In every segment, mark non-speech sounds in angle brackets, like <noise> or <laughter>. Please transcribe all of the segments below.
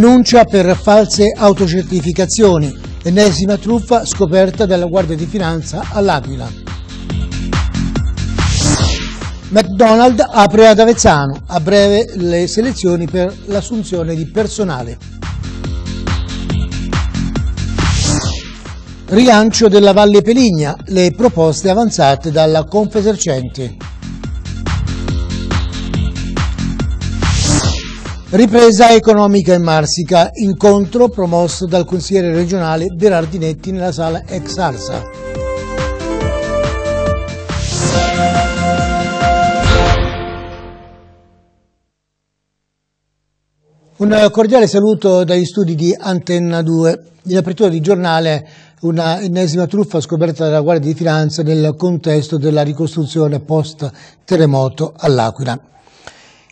denuncia per false autocertificazioni, ennesima truffa scoperta dalla Guardia di Finanza all'Aquila. McDonald's apre ad Avezzano, a breve le selezioni per l'assunzione di personale. Rilancio della Valle Peligna, le proposte avanzate dalla Confesercenti. Ripresa economica in Marsica, incontro promosso dal consigliere regionale Berardinetti nella sala ex Arsa. Un cordiale saluto dagli studi di Antenna 2. In apertura di giornale una ennesima truffa scoperta dalla Guardia di Finanza nel contesto della ricostruzione post-terremoto all'Aquila.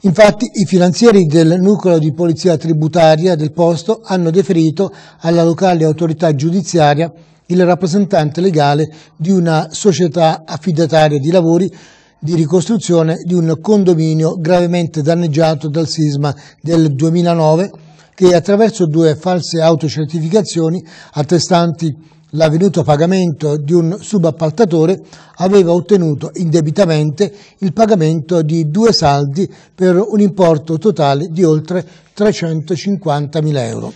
Infatti i finanzieri del nucleo di polizia tributaria del posto hanno deferito alla locale autorità giudiziaria il rappresentante legale di una società affidataria di lavori di ricostruzione di un condominio gravemente danneggiato dal sisma del 2009 che attraverso due false autocertificazioni attestanti l'avvenuto pagamento di un subappaltatore aveva ottenuto indebitamente il pagamento di due saldi per un importo totale di oltre 350.000 euro.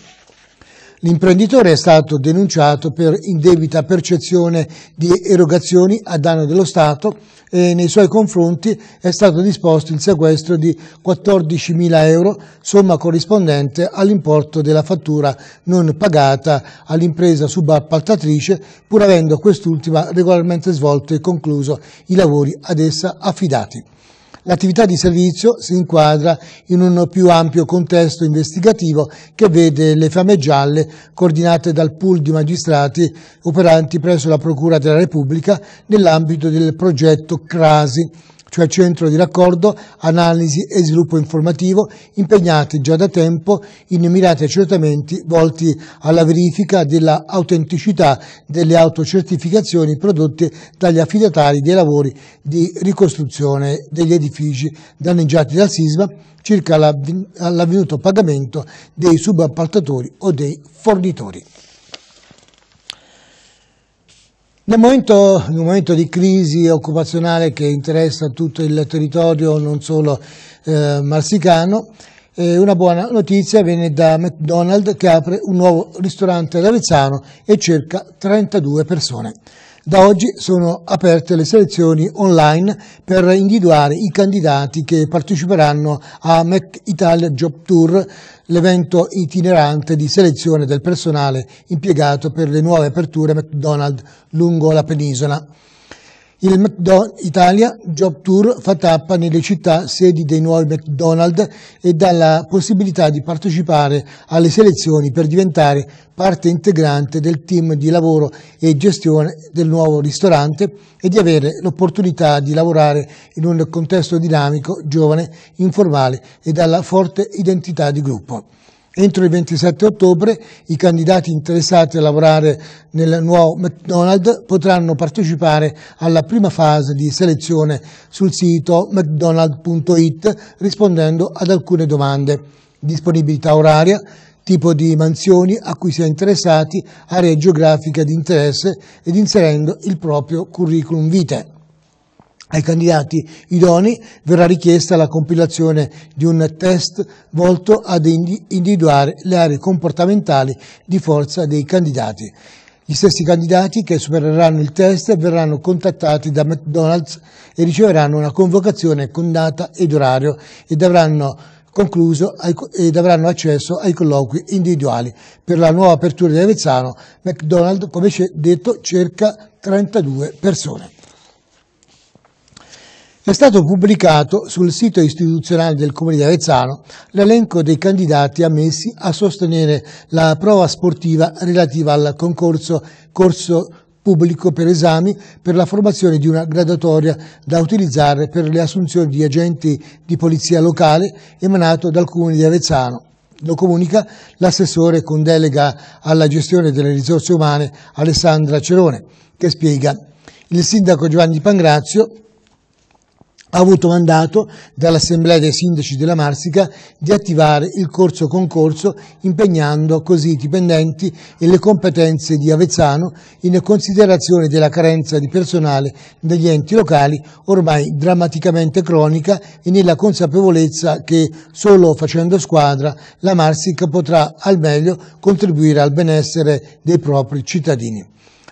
L'imprenditore è stato denunciato per indebita percezione di erogazioni a danno dello Stato e nei suoi confronti è stato disposto il sequestro di 14.000 euro, somma corrispondente all'importo della fattura non pagata all'impresa subappaltatrice, pur avendo quest'ultima regolarmente svolto e concluso i lavori ad essa affidati. L'attività di servizio si inquadra in un più ampio contesto investigativo che vede le fame gialle coordinate dal pool di magistrati operanti presso la Procura della Repubblica nell'ambito del progetto CRASI, cioè Centro di Raccordo, Analisi e Sviluppo Informativo, impegnati già da tempo in mirati accertamenti volti alla verifica dell'autenticità delle autocertificazioni prodotte dagli affidatari dei lavori di ricostruzione degli edifici danneggiati dal sisma circa l'avvenuto pagamento dei subappaltatori o dei fornitori. Nel momento, in momento di crisi occupazionale che interessa tutto il territorio, non solo eh, marsicano, eh, una buona notizia viene da McDonald's che apre un nuovo ristorante ad Avezzano e cerca 32 persone. Da oggi sono aperte le selezioni online per individuare i candidati che parteciperanno a Mac Italia Job Tour, l'evento itinerante di selezione del personale impiegato per le nuove aperture McDonald's lungo la penisola. Il McDonald's Italia Job Tour fa tappa nelle città sedi dei nuovi McDonald's e dà la possibilità di partecipare alle selezioni per diventare parte integrante del team di lavoro e gestione del nuovo ristorante e di avere l'opportunità di lavorare in un contesto dinamico, giovane, informale e dalla forte identità di gruppo. Entro il 27 ottobre i candidati interessati a lavorare nel nuovo McDonald's potranno partecipare alla prima fase di selezione sul sito mcdonald.it rispondendo ad alcune domande. Disponibilità oraria, tipo di mansioni a cui si è interessati, area geografica di interesse ed inserendo il proprio curriculum vitae. Ai candidati idoni verrà richiesta la compilazione di un test volto ad individuare le aree comportamentali di forza dei candidati. Gli stessi candidati che supereranno il test verranno contattati da McDonald's e riceveranno una convocazione con data ed orario ed avranno concluso ed avranno accesso ai colloqui individuali. Per la nuova apertura di Avezzano, McDonald's, come detto, cerca 32 persone. È stato pubblicato sul sito istituzionale del Comune di Avezzano l'elenco dei candidati ammessi a sostenere la prova sportiva relativa al concorso corso pubblico per esami per la formazione di una graduatoria da utilizzare per le assunzioni di agenti di polizia locale emanato dal Comune di Avezzano. Lo comunica l'assessore con delega alla gestione delle risorse umane Alessandra Cerone, che spiega il sindaco Giovanni Pangrazio ha avuto mandato dall'Assemblea dei Sindaci della Marsica di attivare il corso concorso impegnando così i dipendenti e le competenze di Avezzano in considerazione della carenza di personale degli enti locali ormai drammaticamente cronica e nella consapevolezza che solo facendo squadra la Marsica potrà al meglio contribuire al benessere dei propri cittadini.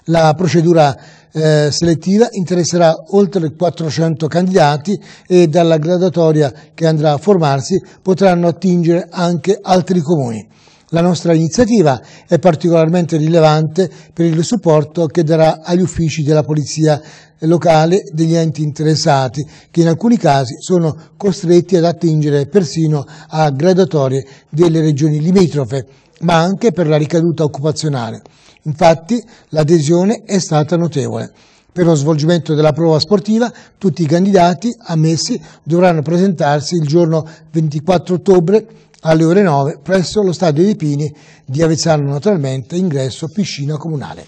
La procedura eh, selettiva interesserà oltre 400 candidati e dalla gradatoria che andrà a formarsi potranno attingere anche altri comuni. La nostra iniziativa è particolarmente rilevante per il supporto che darà agli uffici della Polizia locale degli enti interessati, che in alcuni casi sono costretti ad attingere persino a gradatorie delle regioni limitrofe, ma anche per la ricaduta occupazionale. Infatti l'adesione è stata notevole. Per lo svolgimento della prova sportiva tutti i candidati ammessi dovranno presentarsi il giorno 24 ottobre alle ore 9 presso lo stadio dei Pini di Avezzano naturalmente, ingresso piscina comunale.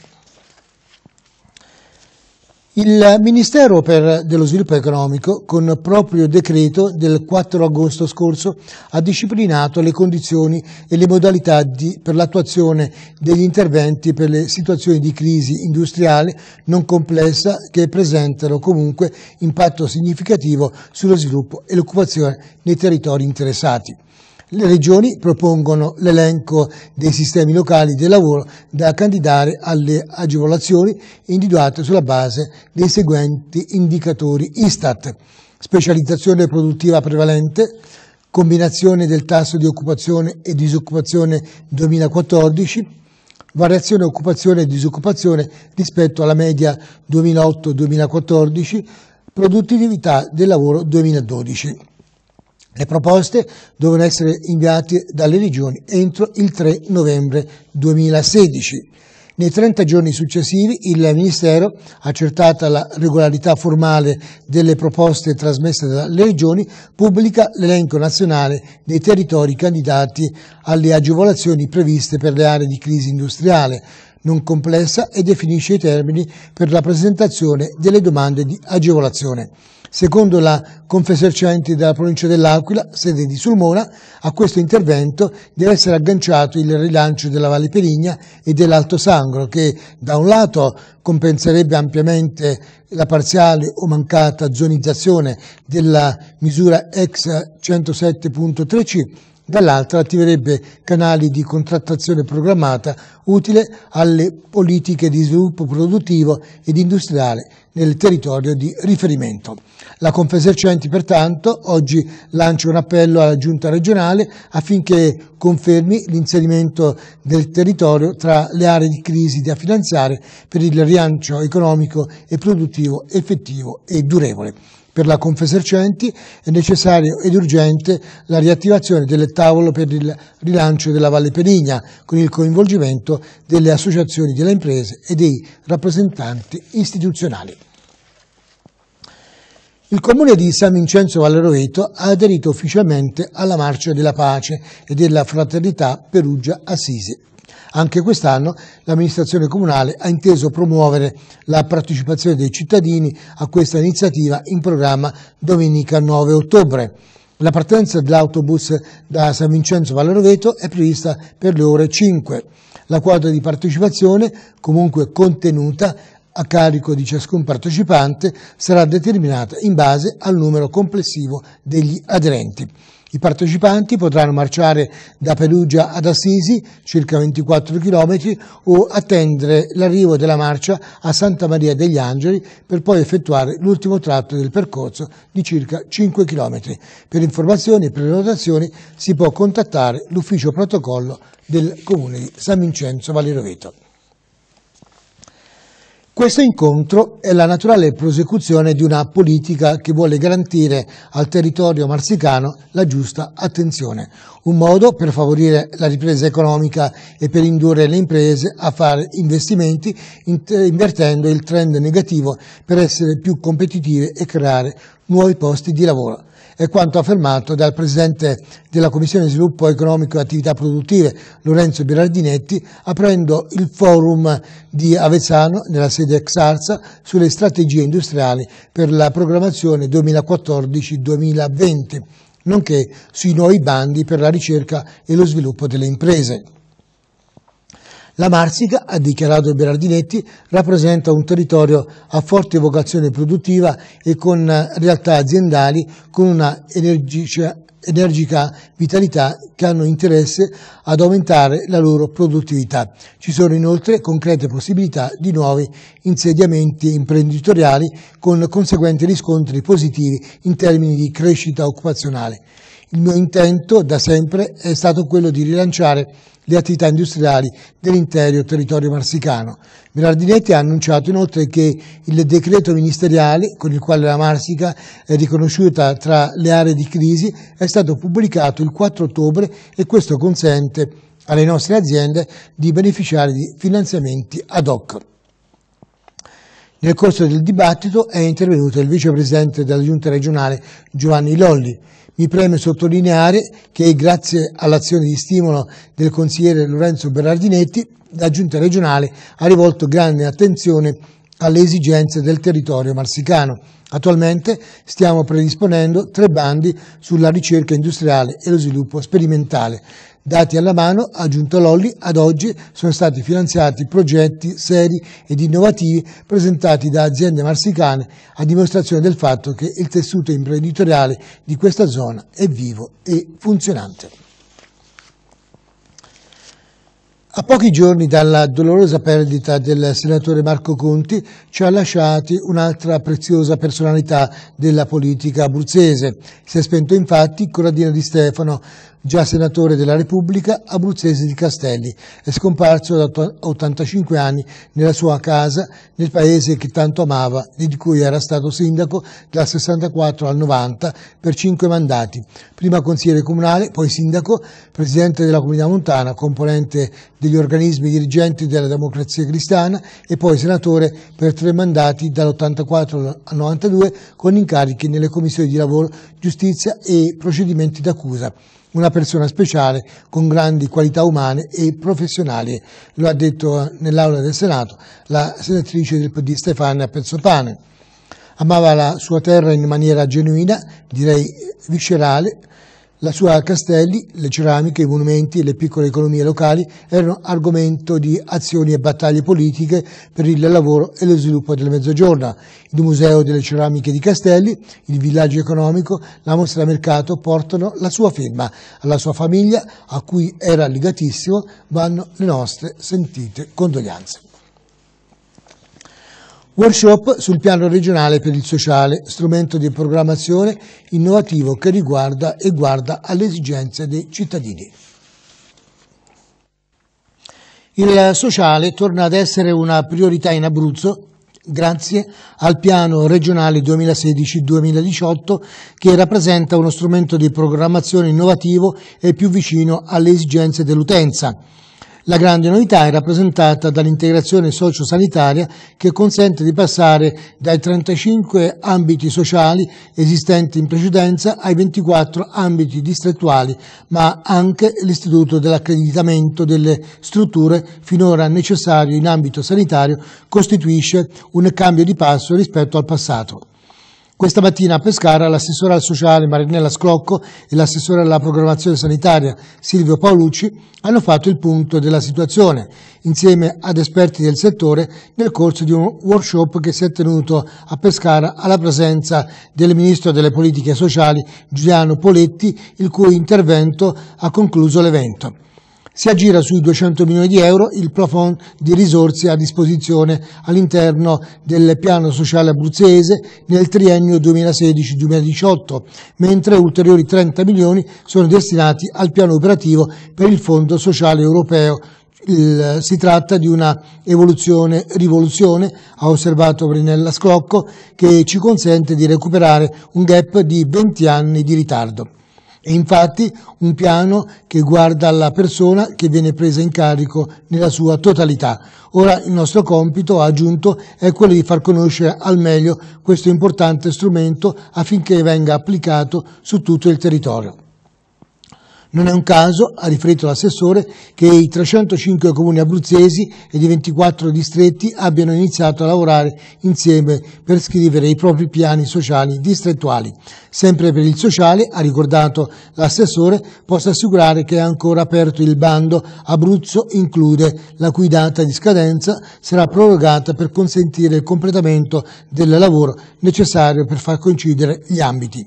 Il Ministero dello Sviluppo Economico, con proprio decreto del 4 agosto scorso, ha disciplinato le condizioni e le modalità di, per l'attuazione degli interventi per le situazioni di crisi industriale non complessa che presentano comunque impatto significativo sullo sviluppo e l'occupazione nei territori interessati. Le regioni propongono l'elenco dei sistemi locali del lavoro da candidare alle agevolazioni individuate sulla base dei seguenti indicatori ISTAT. Specializzazione produttiva prevalente, combinazione del tasso di occupazione e disoccupazione 2014, variazione occupazione e disoccupazione rispetto alla media 2008-2014, produttività del lavoro 2012. Le proposte dovevano essere inviate dalle regioni entro il 3 novembre 2016. Nei 30 giorni successivi il Ministero, accertata la regolarità formale delle proposte trasmesse dalle regioni, pubblica l'elenco nazionale dei territori candidati alle agevolazioni previste per le aree di crisi industriale, non complessa e definisce i termini per la presentazione delle domande di agevolazione. Secondo la Confesercenti della provincia dell'Aquila, sede di Sulmona, a questo intervento deve essere agganciato il rilancio della Valle Perigna e dell'Alto Sangro, che da un lato compenserebbe ampiamente la parziale o mancata zonizzazione della misura ex 107.3C dall'altra attiverebbe canali di contrattazione programmata utile alle politiche di sviluppo produttivo ed industriale nel territorio di riferimento. La Confesercenti pertanto oggi lancia un appello alla Giunta regionale affinché confermi l'inserimento del territorio tra le aree di crisi da finanziare per il rilancio economico e produttivo effettivo e durevole per la Confesercenti è necessaria ed urgente la riattivazione delle tavole per il rilancio della Valle Penigna con il coinvolgimento delle associazioni delle imprese e dei rappresentanti istituzionali. Il comune di San Vincenzo Valleroveto ha aderito ufficialmente alla Marcia della Pace e della Fraternità Perugia Assisi anche quest'anno l'amministrazione comunale ha inteso promuovere la partecipazione dei cittadini a questa iniziativa in programma domenica 9 ottobre. La partenza dell'autobus da San Vincenzo Valoroveto è prevista per le ore 5. La quota di partecipazione, comunque contenuta, a carico di ciascun partecipante sarà determinata in base al numero complessivo degli aderenti. I partecipanti potranno marciare da Perugia ad Assisi, circa 24 km, o attendere l'arrivo della marcia a Santa Maria degli Angeli per poi effettuare l'ultimo tratto del percorso di circa 5 km. Per informazioni e prenotazioni si può contattare l'ufficio protocollo del Comune di San Vincenzo Valeroveto. Questo incontro è la naturale prosecuzione di una politica che vuole garantire al territorio marsicano la giusta attenzione, un modo per favorire la ripresa economica e per indurre le imprese a fare investimenti invertendo il trend negativo per essere più competitive e creare nuovi posti di lavoro è quanto affermato dal Presidente della Commissione Sviluppo Economico e Attività Produttive, Lorenzo Berardinetti, aprendo il forum di Avezzano, nella sede ex Arsa, sulle strategie industriali per la programmazione 2014-2020, nonché sui nuovi bandi per la ricerca e lo sviluppo delle imprese. La Marsica, ha dichiarato Berardinetti, rappresenta un territorio a forte vocazione produttiva e con eh, realtà aziendali con una energica, energica vitalità che hanno interesse ad aumentare la loro produttività. Ci sono inoltre concrete possibilità di nuovi insediamenti imprenditoriali con conseguenti riscontri positivi in termini di crescita occupazionale. Il mio intento da sempre è stato quello di rilanciare le attività industriali dell'intero territorio marsicano. Berardinetti ha annunciato inoltre che il decreto ministeriale con il quale la Marsica è riconosciuta tra le aree di crisi è stato pubblicato il 4 ottobre e questo consente alle nostre aziende di beneficiare di finanziamenti ad hoc. Nel corso del dibattito è intervenuto il vicepresidente della giunta regionale Giovanni Lolli, mi preme sottolineare che grazie all'azione di stimolo del consigliere Lorenzo Berardinetti, la Giunta regionale ha rivolto grande attenzione alle esigenze del territorio marsicano. Attualmente stiamo predisponendo tre bandi sulla ricerca industriale e lo sviluppo sperimentale Dati alla mano, ha aggiunto Lolli, ad oggi sono stati finanziati progetti seri ed innovativi presentati da aziende marsicane a dimostrazione del fatto che il tessuto imprenditoriale di questa zona è vivo e funzionante. A pochi giorni dalla dolorosa perdita del senatore Marco Conti ci ha lasciati un'altra preziosa personalità della politica abruzzese. Si è spento infatti Corradino Di Stefano, già senatore della Repubblica, abruzzese di Castelli, è scomparso da 85 anni nella sua casa, nel paese che tanto amava e di cui era stato sindaco dal 64 al 90 per cinque mandati, prima consigliere comunale, poi sindaco, presidente della Comunità Montana, componente degli organismi dirigenti della Democrazia Cristiana e poi senatore per tre mandati dall'84 al 92 con incarichi nelle commissioni di lavoro, giustizia e procedimenti d'accusa una persona speciale con grandi qualità umane e professionali, lo ha detto nell'aula del Senato la senatrice del PD Stefania Pezzopane. Amava la sua terra in maniera genuina, direi viscerale, la sua castelli, le ceramiche, i monumenti e le piccole economie locali erano argomento di azioni e battaglie politiche per il lavoro e lo sviluppo del Mezzogiorno. Il Museo delle Ceramiche di Castelli, il villaggio economico, la mostra mercato portano la sua firma. Alla sua famiglia, a cui era legatissimo, vanno le nostre sentite condoglianze. Workshop sul piano regionale per il sociale, strumento di programmazione innovativo che riguarda e guarda alle esigenze dei cittadini. Il sociale torna ad essere una priorità in Abruzzo grazie al piano regionale 2016-2018 che rappresenta uno strumento di programmazione innovativo e più vicino alle esigenze dell'utenza. La grande novità è rappresentata dall'integrazione sociosanitaria che consente di passare dai 35 ambiti sociali esistenti in precedenza ai 24 ambiti distrettuali, ma anche l'istituto dell'accreditamento delle strutture finora necessario in ambito sanitario costituisce un cambio di passo rispetto al passato. Questa mattina a Pescara l'assessore al sociale Marinella Sclocco e l'assessore alla programmazione sanitaria Silvio Paolucci hanno fatto il punto della situazione insieme ad esperti del settore nel corso di un workshop che si è tenuto a Pescara alla presenza del Ministro delle Politiche Sociali Giuliano Poletti il cui intervento ha concluso l'evento si aggira sui 200 milioni di euro il plafond di risorse a disposizione all'interno del piano sociale abruzzese nel triennio 2016-2018, mentre ulteriori 30 milioni sono destinati al piano operativo per il Fondo Sociale Europeo il, si tratta di una evoluzione rivoluzione, ha osservato Brinella Sclocco, che ci consente di recuperare un gap di 20 anni di ritardo. È infatti un piano che guarda la persona che viene presa in carico nella sua totalità. Ora il nostro compito, ha aggiunto, è quello di far conoscere al meglio questo importante strumento affinché venga applicato su tutto il territorio. Non è un caso, ha riferito l'assessore, che i 305 comuni abruzzesi e i 24 distretti abbiano iniziato a lavorare insieme per scrivere i propri piani sociali distrettuali. Sempre per il sociale, ha ricordato l'assessore, posso assicurare che è ancora aperto il bando Abruzzo include, la cui data di scadenza sarà prorogata per consentire il completamento del lavoro necessario per far coincidere gli ambiti.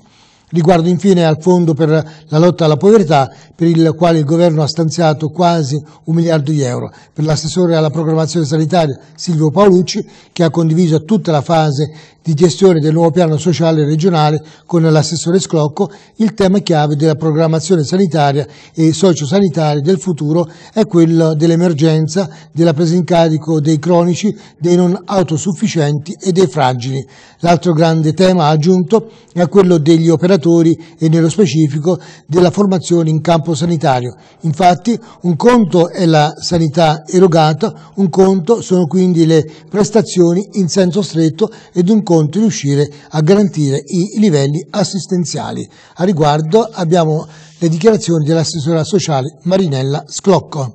Riguardo infine al Fondo per la lotta alla povertà, per il quale il Governo ha stanziato quasi un miliardo di euro. Per l'assessore alla programmazione sanitaria Silvio Paolucci, che ha condiviso tutta la fase di gestione del nuovo piano sociale regionale con l'assessore Sclocco, il tema chiave della programmazione sanitaria e sociosanitaria del futuro è quello dell'emergenza, della presa in carico dei cronici, dei non autosufficienti e dei fragili. L'altro grande tema aggiunto è quello degli operatori e nello specifico della formazione in campo sanitario. Infatti un conto è la sanità erogata, un conto sono quindi le prestazioni in senso stretto ed un conto riuscire a garantire i livelli assistenziali. A riguardo abbiamo le dichiarazioni dell'assessora sociale Marinella Sclocco.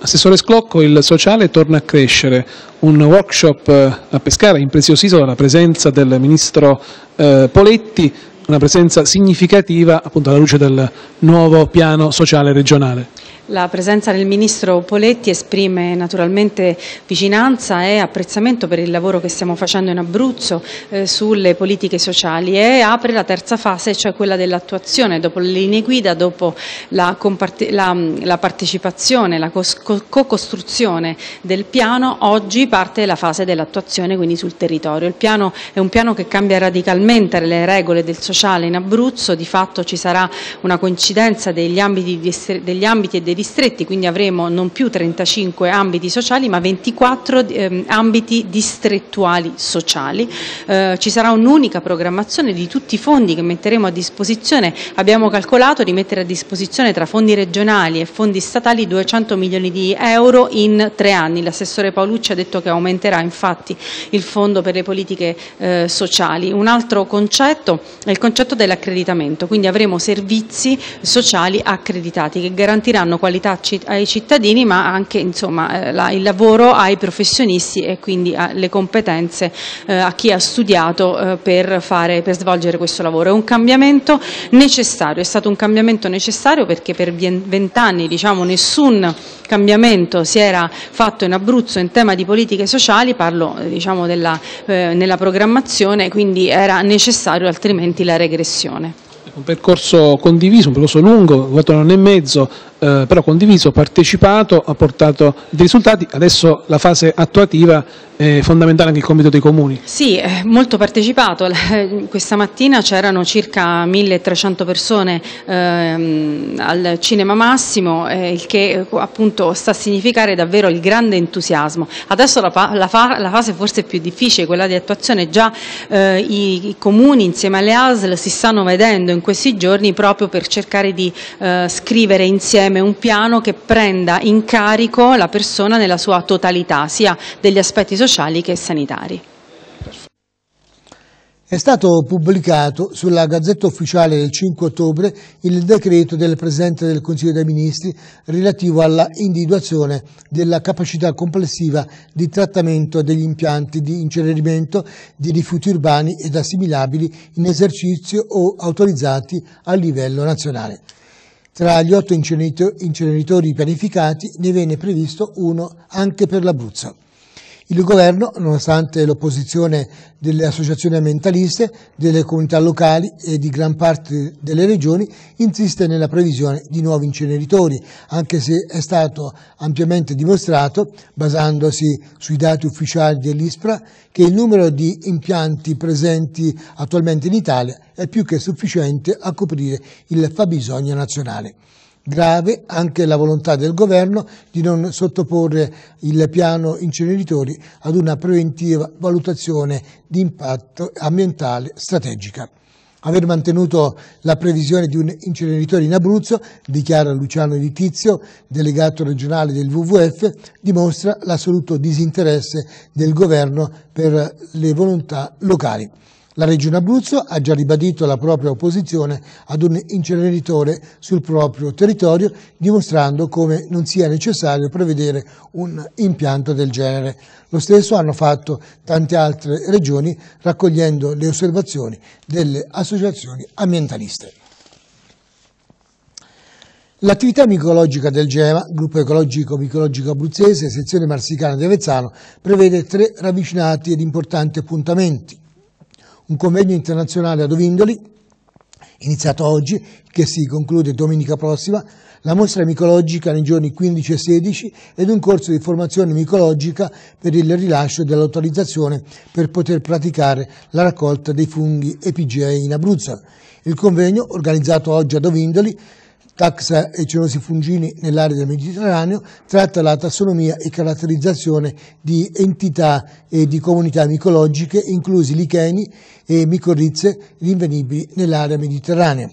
Assessore Sclocco, il sociale torna a crescere, un workshop eh, a Pescara impreziosito dalla presenza del ministro eh, Poletti, una presenza significativa appunto alla luce del nuovo piano sociale regionale. La presenza del Ministro Poletti esprime naturalmente vicinanza e apprezzamento per il lavoro che stiamo facendo in Abruzzo eh, sulle politiche sociali e apre la terza fase, cioè quella dell'attuazione, dopo le linee guida, dopo la, la, la partecipazione, la co-costruzione co del piano, oggi parte la fase dell'attuazione quindi sul territorio. Il piano è un piano che cambia radicalmente le regole del sociale in Abruzzo, di fatto ci sarà una coincidenza degli ambiti, degli ambiti e dei distretti, quindi avremo non più 35 ambiti sociali ma 24 ehm, ambiti distrettuali sociali. Eh, ci sarà un'unica programmazione di tutti i fondi che metteremo a disposizione, abbiamo calcolato di mettere a disposizione tra fondi regionali e fondi statali 200 milioni di euro in tre anni. L'assessore Paolucci ha detto che aumenterà infatti il fondo per le politiche eh, sociali. Un altro concetto è il concetto dell'accreditamento, quindi avremo servizi sociali accreditati che garantiranno qualità qualità ai cittadini ma anche insomma, eh, la, il lavoro ai professionisti e quindi alle competenze eh, a chi ha studiato eh, per, fare, per, svolgere questo lavoro. È un cambiamento necessario, è stato un cambiamento necessario perché per vent'anni diciamo, nessun cambiamento si era fatto in Abruzzo in tema di politiche sociali, parlo eh, diciamo, della, eh, nella programmazione, quindi era necessario altrimenti la regressione un percorso condiviso, un percorso lungo, voto anni e mezzo, eh, però condiviso, partecipato, ha portato dei risultati. Adesso la fase attuativa è fondamentale anche il compito dei comuni. Sì, eh, molto partecipato. Eh, questa mattina c'erano circa 1300 persone ehm, al Cinema Massimo, il che appunto sta a significare davvero il grande entusiasmo. Adesso la, fase forse più difficile, quella di attuazione, già i, comuni insieme alle ASL si stanno vedendo in questi giorni proprio per cercare di scrivere insieme insieme un piano che prenda in carico la persona nella sua totalità, sia degli aspetti sociali che sanitari. È stato pubblicato sulla Gazzetta Ufficiale del 5 ottobre il decreto del Presidente del Consiglio dei Ministri relativo alla individuazione della capacità complessiva di trattamento degli impianti di incenerimento di rifiuti urbani ed assimilabili in esercizio o autorizzati a livello nazionale. Tra gli otto inceneritori pianificati ne venne previsto uno anche per l'Abruzzo. Il governo, nonostante l'opposizione delle associazioni ambientaliste, delle comunità locali e di gran parte delle regioni, insiste nella previsione di nuovi inceneritori, anche se è stato ampiamente dimostrato, basandosi sui dati ufficiali dell'ISPRA, che il numero di impianti presenti attualmente in Italia è più che sufficiente a coprire il fabbisogno nazionale grave anche la volontà del governo di non sottoporre il piano inceneritori ad una preventiva valutazione di impatto ambientale strategica. Aver mantenuto la previsione di un inceneritore in Abruzzo, dichiara Luciano Editizio, delegato regionale del WWF, dimostra l'assoluto disinteresse del governo per le volontà locali. La Regione Abruzzo ha già ribadito la propria opposizione ad un inceneritore sul proprio territorio, dimostrando come non sia necessario prevedere un impianto del genere. Lo stesso hanno fatto tante altre regioni, raccogliendo le osservazioni delle associazioni ambientaliste. L'attività micologica del GEMA, gruppo ecologico-micologico abruzzese, sezione marsicana di Avezzano, prevede tre ravvicinati ed importanti appuntamenti un convegno internazionale ad Ovindoli, iniziato oggi, che si conclude domenica prossima, la mostra micologica nei giorni 15 e 16 ed un corso di formazione micologica per il rilascio dell'autorizzazione per poter praticare la raccolta dei funghi epigei in Abruzzo. Il convegno, organizzato oggi a Dovindoli, taxa e cianosi fungini nell'area del Mediterraneo, tratta la tassonomia e caratterizzazione di entità e di comunità micologiche, inclusi licheni e micorrize rinvenibili nell'area mediterranea.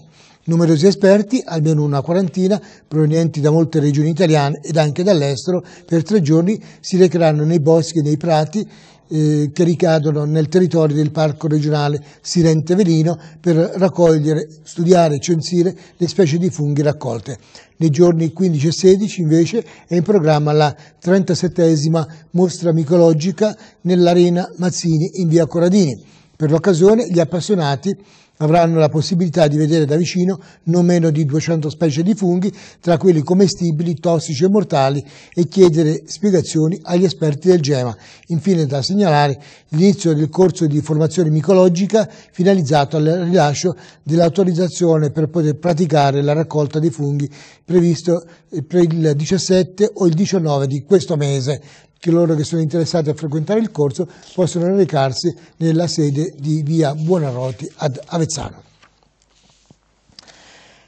Numerosi esperti, almeno una quarantina, provenienti da molte regioni italiane ed anche dall'estero, per tre giorni si recheranno nei boschi e nei prati eh, che ricadono nel territorio del Parco regionale Sirente Velino per raccogliere, studiare e censire le specie di funghi raccolte. Nei giorni 15 e 16 invece è in programma la 37esima mostra micologica nell'Arena Mazzini in via Coradini. Per l'occasione gli appassionati avranno la possibilità di vedere da vicino non meno di 200 specie di funghi, tra quelli commestibili, tossici e mortali, e chiedere spiegazioni agli esperti del GEMA. Infine da segnalare l'inizio del corso di formazione micologica finalizzato al rilascio dell'autorizzazione per poter praticare la raccolta dei funghi previsto per il 17 o il 19 di questo mese coloro che sono interessati a frequentare il corso possono recarsi nella sede di via Buonarroti ad Avezzano.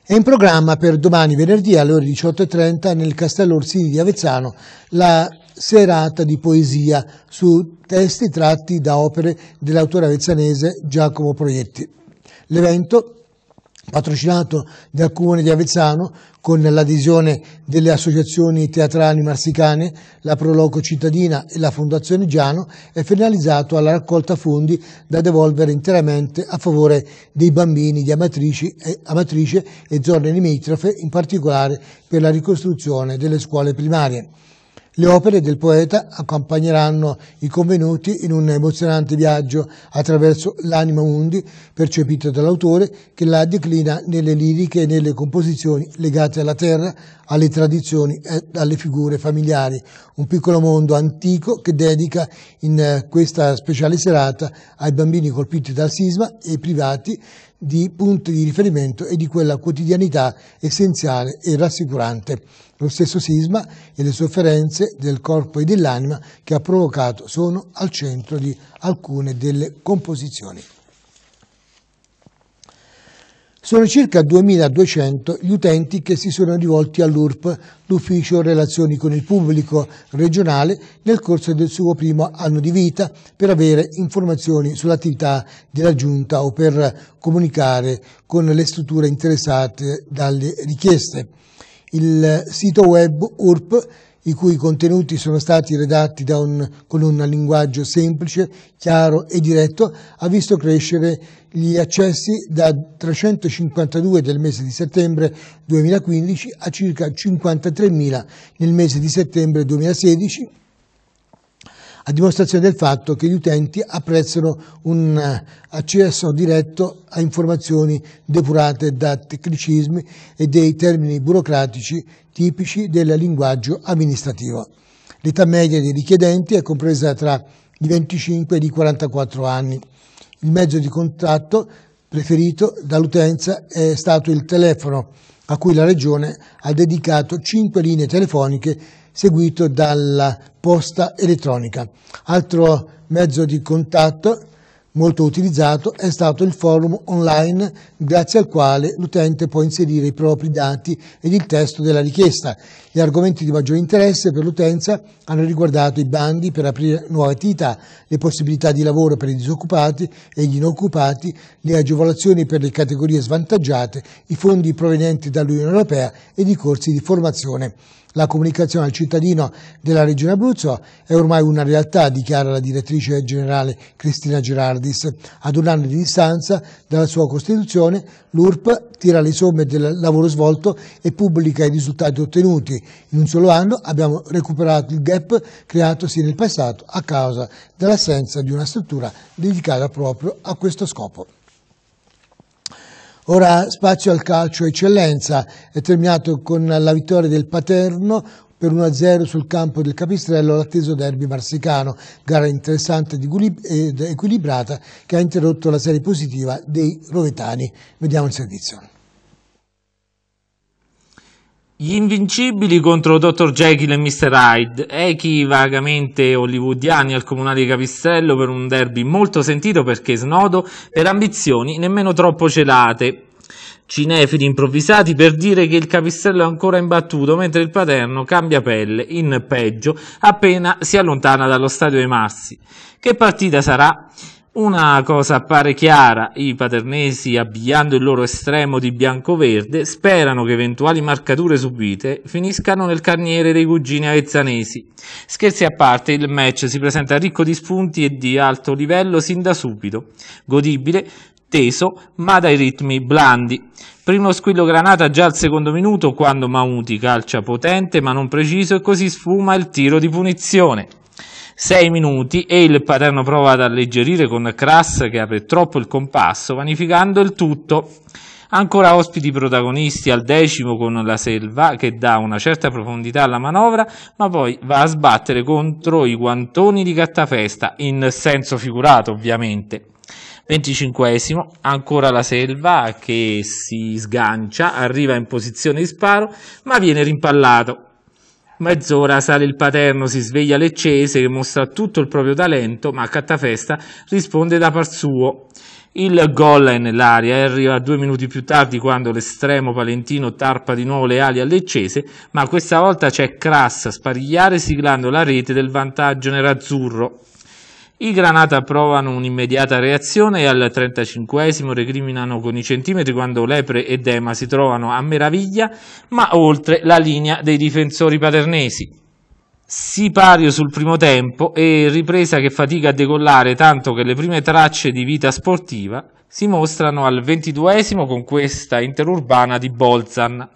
È in programma per domani venerdì alle ore 18.30 nel Castello Orsini di Avezzano la serata di poesia su testi tratti da opere dell'autore avezzanese Giacomo Proietti. L'evento, patrocinato dal Comune di Avezzano, con l'adesione delle associazioni teatrali marsicane, la Proloco Cittadina e la Fondazione Giano, è finalizzato alla raccolta fondi da devolvere interamente a favore dei bambini di Amatrice e, Amatrice e zone limitrofe, in particolare per la ricostruzione delle scuole primarie. Le opere del poeta accompagneranno i convenuti in un emozionante viaggio attraverso l'anima undi percepita dall'autore che la declina nelle liriche e nelle composizioni legate alla terra, alle tradizioni e alle figure familiari. Un piccolo mondo antico che dedica in eh, questa speciale serata ai bambini colpiti dal sisma e privati di punti di riferimento e di quella quotidianità essenziale e rassicurante. Lo stesso sisma e le sofferenze del corpo e dell'anima che ha provocato sono al centro di alcune delle composizioni. Sono circa 2.200 gli utenti che si sono rivolti all'URP, l'Ufficio Relazioni con il Pubblico regionale, nel corso del suo primo anno di vita per avere informazioni sull'attività della Giunta o per comunicare con le strutture interessate dalle richieste. Il sito web URP i cui contenuti sono stati redatti un, con un linguaggio semplice, chiaro e diretto, ha visto crescere gli accessi da 352 del mese di settembre 2015 a circa 53.000 nel mese di settembre 2016 a dimostrazione del fatto che gli utenti apprezzano un eh, accesso diretto a informazioni depurate da tecnicismi e dei termini burocratici tipici del linguaggio amministrativo. L'età media dei richiedenti è compresa tra i 25 e i 44 anni. Il mezzo di contatto preferito dall'utenza è stato il telefono, a cui la Regione ha dedicato 5 linee telefoniche seguito dalla posta elettronica. Altro mezzo di contatto Molto utilizzato è stato il forum online grazie al quale l'utente può inserire i propri dati ed il testo della richiesta. Gli argomenti di maggior interesse per l'utenza hanno riguardato i bandi per aprire nuove attività, le possibilità di lavoro per i disoccupati e gli inoccupati, le agevolazioni per le categorie svantaggiate, i fondi provenienti dall'Unione Europea ed i corsi di formazione. La comunicazione al cittadino della Regione Abruzzo è ormai una realtà, dichiara la direttrice generale Cristina Gerardis. Ad un anno di distanza dalla sua costituzione, l'URP tira le somme del lavoro svolto e pubblica i risultati ottenuti. In un solo anno abbiamo recuperato il gap creatosi nel passato a causa dell'assenza di una struttura dedicata proprio a questo scopo. Ora spazio al calcio eccellenza, è terminato con la vittoria del Paterno per 1-0 sul campo del Capistrello l'atteso derby marsicano, gara interessante ed equilibrata che ha interrotto la serie positiva dei rovetani. Vediamo il servizio. Gli Invincibili contro Dr. Jekyll e Mr. Hyde, echi vagamente hollywoodiani al comunale di Capistello per un derby molto sentito perché snodo per ambizioni nemmeno troppo celate. Cinefili improvvisati per dire che il Capistello è ancora imbattuto mentre il Paterno cambia pelle in peggio appena si allontana dallo stadio dei Marsi. Che partita sarà? Una cosa appare chiara, i paternesi, abbiando il loro estremo di bianco-verde, sperano che eventuali marcature subite finiscano nel carniere dei cugini avezzanesi. Scherzi a parte, il match si presenta ricco di spunti e di alto livello sin da subito. Godibile, teso, ma dai ritmi blandi. Primo squillo granata già al secondo minuto quando Mauti calcia potente ma non preciso e così sfuma il tiro di punizione. 6 minuti e il Paterno prova ad alleggerire con Kras che apre troppo il compasso, vanificando il tutto. Ancora ospiti protagonisti al decimo con la selva che dà una certa profondità alla manovra, ma poi va a sbattere contro i guantoni di Cattafesta, in senso figurato ovviamente. 25 ancora la selva che si sgancia, arriva in posizione di sparo, ma viene rimpallato Mezz'ora sale il paterno, si sveglia l'eccese che mostra tutto il proprio talento, ma a Cattafesta risponde da par suo. Il gol è nell'aria e arriva due minuti più tardi quando l'estremo palentino tarpa di nuovo le ali all'eccese, ma questa volta c'è Crassa a sparigliare siglando la rete del vantaggio nerazzurro. I Granata provano un'immediata reazione e al 35esimo recriminano con i centimetri quando Lepre e Dema si trovano a meraviglia, ma oltre la linea dei difensori paternesi. pario sul primo tempo e ripresa che fatica a decollare tanto che le prime tracce di vita sportiva si mostrano al 22esimo con questa interurbana di Bolzan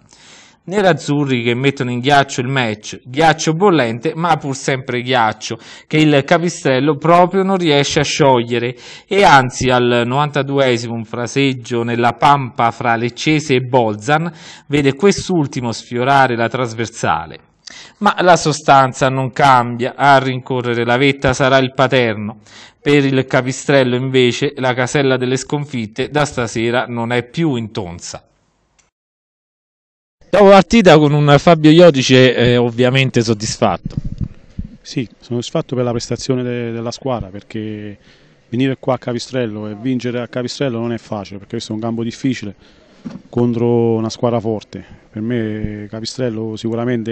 nerazzurri che mettono in ghiaccio il match, ghiaccio bollente ma pur sempre ghiaccio, che il capistrello proprio non riesce a sciogliere e anzi al 92esimo un fraseggio nella pampa fra Leccese e Bolzan vede quest'ultimo sfiorare la trasversale. Ma la sostanza non cambia, a rincorrere la vetta sarà il paterno. Per il capistrello invece la casella delle sconfitte da stasera non è più in tonza. Dopo partita con un Fabio Iodice eh, ovviamente soddisfatto. Sì, sono soddisfatto per la prestazione de della squadra perché venire qua a Capistrello e vincere a Capistrello non è facile perché questo è un campo difficile contro una squadra forte. Per me Capistrello sicuramente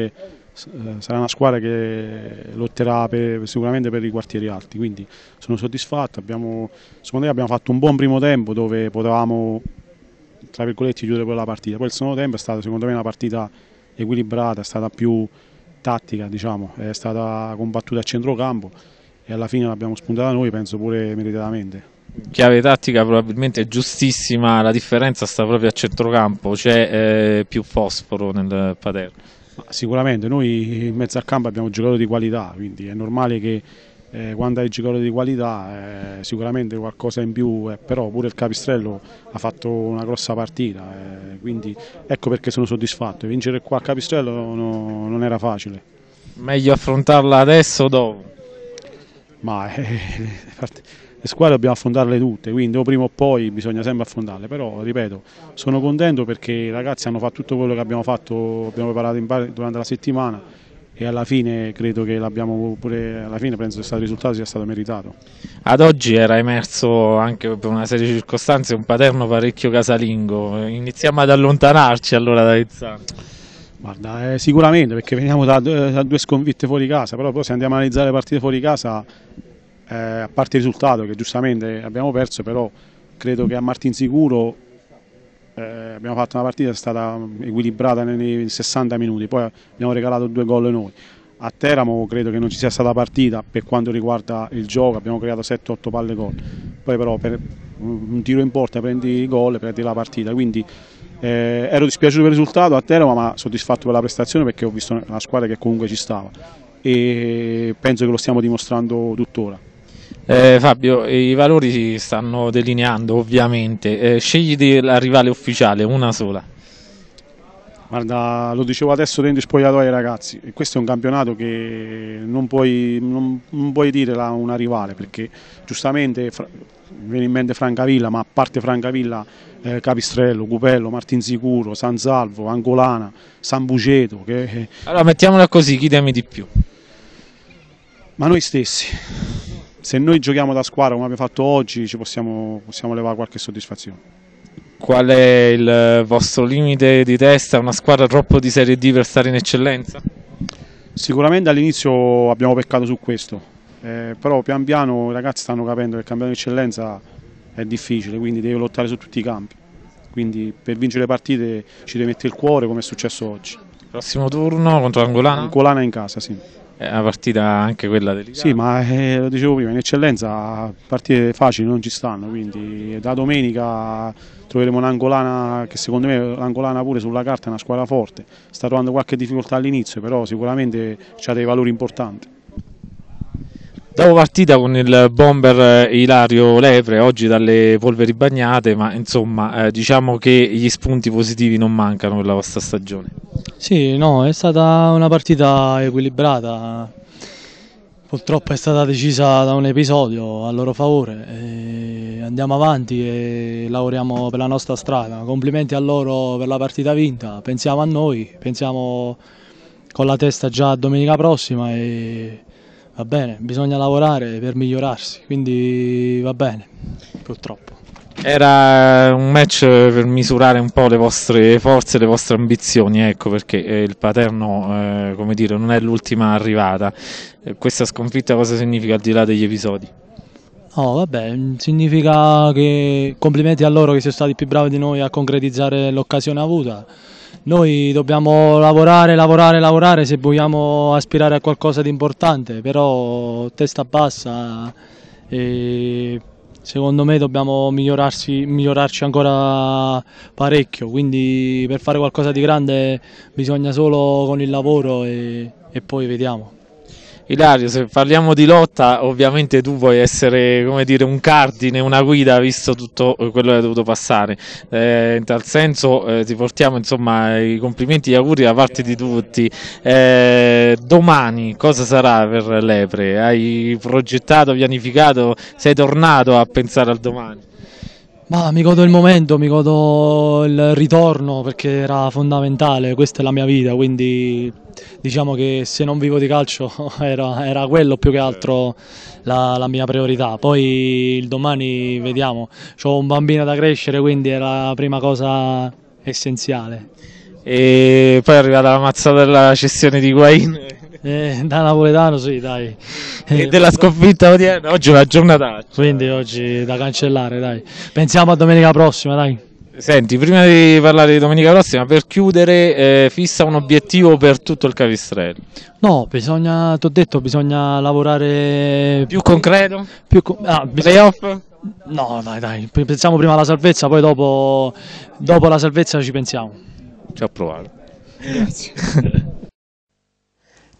eh, sarà una squadra che lotterà per, sicuramente per i quartieri alti, quindi sono soddisfatto. Abbiamo, secondo me abbiamo fatto un buon primo tempo dove potevamo tra virgolette chiudere quella partita. Poi il secondo tempo è stata secondo me una partita equilibrata, è stata più tattica, diciamo, è stata combattuta a centrocampo e alla fine l'abbiamo spuntata noi, penso pure meritatamente. Chiave tattica probabilmente giustissima, la differenza sta proprio a centrocampo, c'è eh, più fosforo nel Paterno. Sicuramente, noi in mezzo a campo abbiamo giocato di qualità, quindi è normale che eh, quando hai giocatori di qualità eh, sicuramente qualcosa in più, eh, però pure il Capistrello ha fatto una grossa partita, eh, quindi ecco perché sono soddisfatto, vincere qua al Capistrello no, non era facile. Meglio affrontarla adesso o dopo? Ma eh, <laughs> le squadre dobbiamo affrontarle tutte, quindi o prima o poi bisogna sempre affrontarle, però ripeto, sono contento perché i ragazzi hanno fatto tutto quello che abbiamo fatto, abbiamo preparato in, durante la settimana e alla fine credo che l'abbiamo pure, alla fine penso che stato, il risultato sia stato meritato. Ad oggi era emerso anche per una serie di circostanze un paterno parecchio casalingo, iniziamo ad allontanarci allora da Izzano. Guarda, eh, sicuramente perché veniamo da, da, due sconfitte fuori casa, però poi se andiamo a analizzare le partite fuori casa, eh, a parte il risultato che giustamente abbiamo perso, però credo che a Martinsicuro eh, abbiamo fatto una partita che è stata equilibrata nei 60 minuti, poi abbiamo regalato due gol noi. A Teramo credo che non ci sia stata partita per quanto riguarda il gioco, abbiamo creato 7-8 palle gol, poi però per un tiro in porta prendi i gol, e prendi la partita, quindi eh, ero dispiaciuto per il risultato a Teramo ma soddisfatto per la prestazione perché ho visto una squadra che comunque ci stava e penso che lo stiamo dimostrando tuttora. Eh, Fabio, i valori si stanno delineando ovviamente, eh, scegli la rivale ufficiale, una sola. Guarda, lo dicevo adesso dentro spogliatoio ai ragazzi, questo è un campionato che non puoi, non, non puoi dire la, una rivale, perché giustamente fra, viene in mente Francavilla, ma a parte Francavilla, eh, Capistrello, Cupello, Martinsicuro, San Salvo, Angolana, San Buceto. Che... Eh, allora mettiamola così, chi temi di più? Ma noi stessi se noi giochiamo da squadra come abbiamo fatto oggi ci possiamo, possiamo levare qualche soddisfazione. Qual è il vostro limite di testa? Una squadra troppo di Serie D per stare in eccellenza? Sicuramente all'inizio abbiamo peccato su questo, eh, però pian piano i ragazzi stanno capendo che il campionato di eccellenza è difficile, quindi devi lottare su tutti i campi. Quindi per vincere le partite ci devi mettere il cuore come è successo oggi. Prossimo turno contro l'Angolana? Angolana in casa, sì è una partita anche quella delicata. Sì, ma eh, lo dicevo prima, in eccellenza partite facili non ci stanno, quindi da domenica troveremo un'angolana che secondo me l'angolana pure sulla carta è una squadra forte, sta trovando qualche difficoltà all'inizio, però sicuramente ha dei valori importanti. Dopo partita con il bomber eh, Ilario Lepre, oggi dalle polveri bagnate, ma insomma eh, diciamo che gli spunti positivi non mancano per la vostra stagione. Sì, no, è stata una partita equilibrata, purtroppo è stata decisa da un episodio a loro favore, andiamo avanti e lavoriamo per la nostra strada, complimenti a loro per la partita vinta, pensiamo a noi, pensiamo con la testa già a domenica prossima e va bene, bisogna lavorare per migliorarsi, quindi va bene, purtroppo. Era un match per misurare un po' le vostre forze, le vostre ambizioni, ecco perché eh, il Paterno, eh, come dire, non è l'ultima arrivata. Eh, questa sconfitta cosa significa al di là degli episodi? Oh, vabbè, significa che complimenti a loro che sono stati più bravi di noi a concretizzare l'occasione avuta. Noi dobbiamo lavorare, lavorare, lavorare se vogliamo aspirare a qualcosa di importante, però testa bassa e secondo me dobbiamo migliorarci ancora parecchio, quindi per fare qualcosa di grande bisogna solo con il lavoro e, e poi vediamo. Ilario, se parliamo di lotta, ovviamente tu vuoi essere come dire, un cardine, una guida, visto tutto eh, quello che hai dovuto passare. Eh, in tal senso eh, ti portiamo insomma, i complimenti e gli auguri da parte di tutti. Eh, domani cosa sarà per Lepre? Hai progettato, pianificato? Sei tornato a pensare al domani? Ma mi godo il momento, mi godo il ritorno perché era fondamentale, questa è la mia vita, quindi diciamo che se non vivo di calcio <laughs> era, era quello più che certo. altro la, la, mia priorità. Poi il domani vediamo, ho un bambino da crescere quindi è la prima cosa essenziale. E poi è arrivata la mazzata della cessione di Guain. Eh, da napoletano sì, dai. E della sconfitta odierna, oggi è una giornata. Quindi oggi da cancellare, dai. Pensiamo a domenica prossima, dai. Senti, prima di parlare di domenica prossima, per chiudere, eh, fissa un obiettivo per tutto il Capistrello? No, bisogna, ti ho detto, bisogna lavorare... Più concreto? Più con... ah, bisogna... Playoff? No, dai, dai, pensiamo prima alla salvezza, poi dopo, dopo la salvezza ci pensiamo. Ci ho provato. Grazie. <laughs>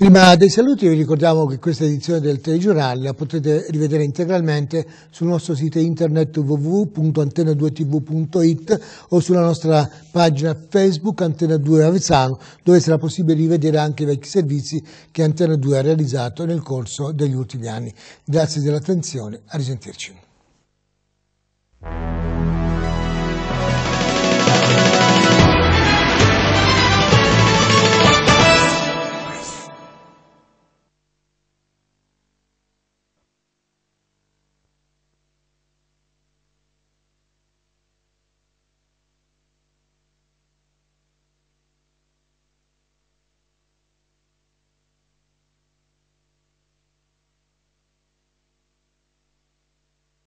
Prima dei saluti vi ricordiamo che questa edizione del telegiornale la potete rivedere integralmente sul nostro sito internet www.antena2tv.it o sulla nostra pagina Facebook Antena 2 Avezzano dove sarà possibile rivedere anche i vecchi servizi che Antena 2 ha realizzato nel corso degli ultimi anni. Grazie dell'attenzione, a risentirci.